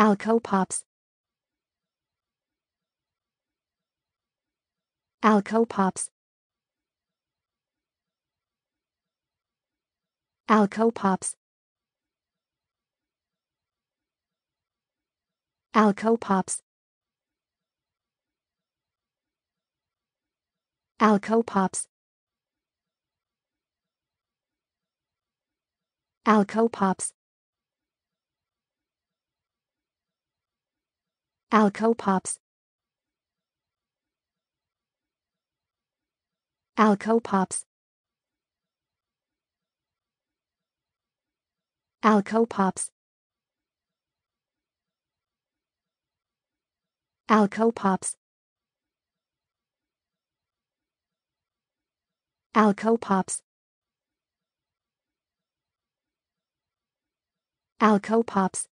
Alco Pops Alco Pops Alco Pops Alco Pops Alco Pops Alco Pops Alco Pops Alco Pops Alco Pops Alco Pops Alco Pops Alco Pops